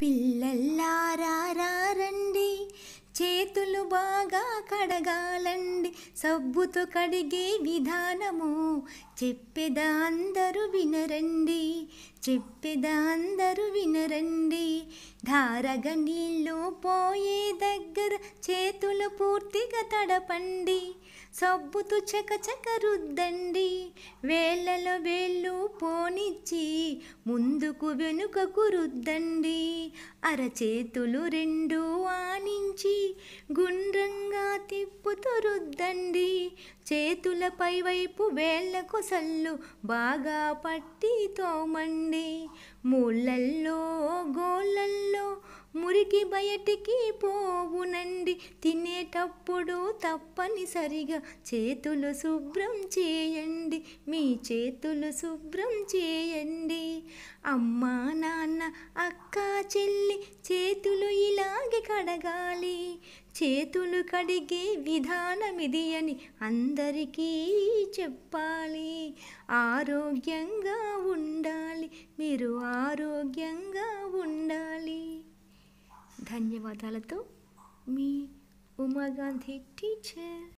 పిల్లల్లారండి చేతులు బాగా కడగాలండి సబ్బుతో కడిగే విధానము చెప్పేదా అందరూ వినరండి చెప్పేదా అందరూ వినరండి ధారగ నీళ్ళు పోయే దగ్గర చేతులు పూర్తిగా తడపండి సబ్బుతు చకచక రుద్దండి వేళ్ళలో వేళ్ళు పోనిచ్చి ముందుకు వెనుకకు రుద్దండి అరచేతులు రెండు ఆనించి గుండ్రంగా తిప్పుతూ రుద్దండి చేతుల పైవైపు వేళ్ళకు సల్లు బాగా పట్టి తోమండి మూళ్ళల్లో ఊరికి బయటికి పోవునండి తినేటప్పుడు తప్పనిసరిగా చేతులు శుభ్రం చేయండి మీ చేతులు శుభ్రం చేయండి అమ్మ నాన్న అక్క చెల్లి చేతులు ఇలాగే కడగాలి చేతులు కడిగే ఇది అని అందరికీ చెప్పాలి ఆరోగ్యంగా ఉండాలి మీరు ఆరోగ్యంగా ధన్యవాదాలతో మీ ఉమాగాంధీ టీచర్